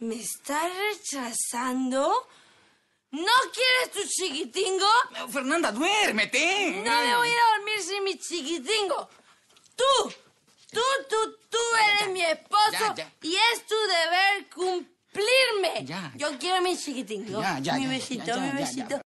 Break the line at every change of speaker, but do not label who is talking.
¿Me estás rechazando?
¿No quieres tu chiquitingo? Fernanda, duérmete. No me voy a dormir sin mi chiquitingo. Tú, tú, tú, tú eres mi
esposo y es tu deber cumplirme. Yo quiero mi chiquitingo. mi besito, mi besito.